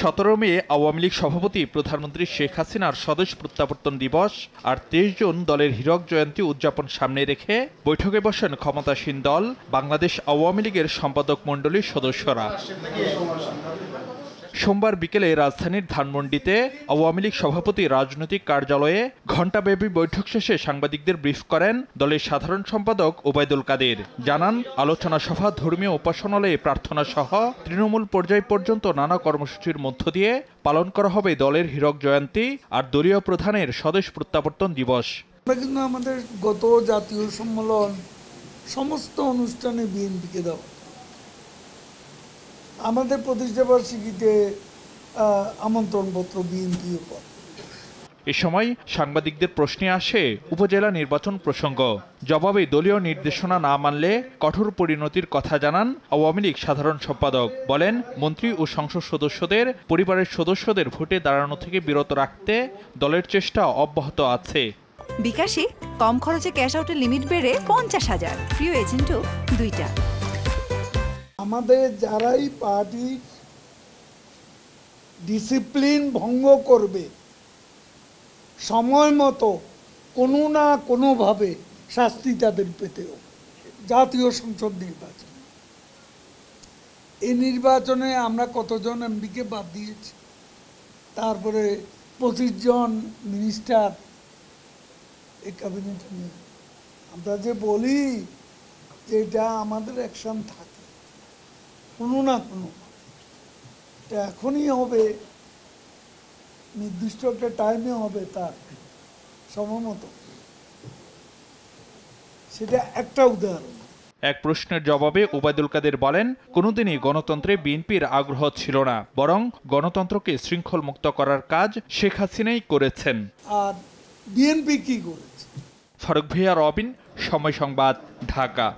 সতেরো মে আওয়ামী লীগ সভাপতি প্রধানমন্ত্রী শেখ হাসিনার স্বদেশ প্রত্যাবর্তন দিবস আর তেইশ জুন দলের হীরক জয়ন্তী উদযাপন সামনে রেখে বৈঠকে বসেন ক্ষমতাসীন দল বাংলাদেশ আওয়ামী লীগের সম্পাদক মণ্ডলীর সদস্যরা সোমবার বিকেলে রাজধানীর ধানমন্ডিতে আওয়ামী লীগ সভাপতি রাজনৈতিক কার্যালয়ে ঘণ্টাব্যাপী বৈঠক শেষে সাংবাদিকদের ব্রিফ করেন দলের সাধারণ সম্পাদক ওবায়দুল কাদের জানান আলোচনা সভা ধর্মীয় উপাসনালয়ে প্রার্থনা সহ তৃণমূল পর্যায় পর্যন্ত নানা কর্মসূচির মধ্য দিয়ে পালন করা হবে দলের হীরক জয়ন্তী আর দলীয় প্রধানের স্বদেশ প্রত্যাবর্তন দিবস আমরা কিন্তু আমাদের গত জাতীয় সম্মেলন সমস্ত অনুষ্ঠানে বিএনপিকে দেওয়া আমাদের বার্ষিকীতে আমন্ত্রণপত্র বিএনপিও পায় এ সময় সাংবাদিকদের প্রশ্নে আসে উপজেলা নির্বাচন প্রসঙ্গ জবাবে দলীয় নির্দেশনা না মানলে কঠোর পরিণতির কথা জানান আওয়ামী লীগ সাধারণ সম্পাদক বলেন মন্ত্রী ও সংসদ সদস্যদের পরিবারের সদস্যদের ভোটে দাঁড়ানো থেকে বিরত রাখতে দলের চেষ্টা অব্যাহত আছে বিকাশে কম খরচে ক্যাশ আউটের লিমিট বেড়ে পঞ্চাশ হাজার প্রিয় এজেন্টও দুইটা আমাদের যারাই পার্টি ডিসিপ্লিন ভঙ্গ করবে সময় মতো কোনো না কোনোভাবে শাস্তি তাদের পেতেও জাতীয় সংসদ নির্বাচন এই নির্বাচনে আমরা কতজন এমপিকে বাদ দিয়েছি তারপরে পঁচিশ জন মিনিস্টার এই ক্যাবিনেট নিয়ে আমরা যে বলি যে এটা আমাদের অ্যাকশন থাকে কোনো না কোনো এখনই হবে নির্দিষ্ট একটা টাইমে হবে তার সমমত সেটা একটা উদাহরণ এক প্রশ্নের জবাবে ওবায়দুল কাদের বলেন কোনোদিনই গণতন্ত্রে বিএনপির আগ্রহ ছিল না বরং গণতন্ত্রকে শৃঙ্খল মুক্ত করার কাজ শেখ হাসিনাই করেছেন আর বিএনপি কি করেছে ফারুক ভিয়া রবিন সময় সংবাদ ঢাকা